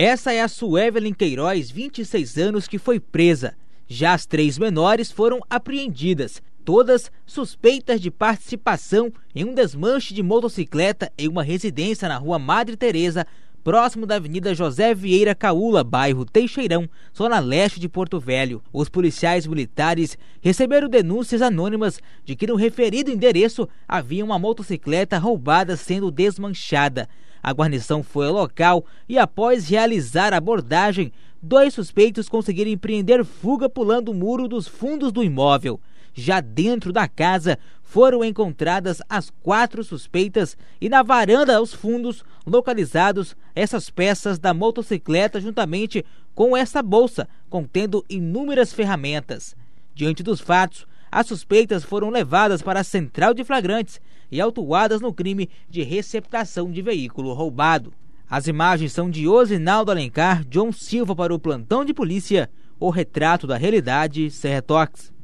Essa é a Suevelin Queiroz, 26 anos, que foi presa. Já as três menores foram apreendidas, todas suspeitas de participação em um desmanche de motocicleta em uma residência na rua Madre Teresa, próximo da Avenida José Vieira Caula, bairro Teixeirão, zona leste de Porto Velho. Os policiais militares receberam denúncias anônimas de que no referido endereço havia uma motocicleta roubada sendo desmanchada. A guarnição foi ao local e, após realizar a abordagem, dois suspeitos conseguiram empreender fuga pulando o muro dos fundos do imóvel. Já dentro da casa, foram encontradas as quatro suspeitas e na varanda aos fundos localizados essas peças da motocicleta juntamente com essa bolsa contendo inúmeras ferramentas. Diante dos fatos, as suspeitas foram levadas para a central de flagrantes e autuadas no crime de receptação de veículo roubado. As imagens são de Osinaldo Alencar, John Silva para o plantão de polícia, o retrato da realidade Serretox.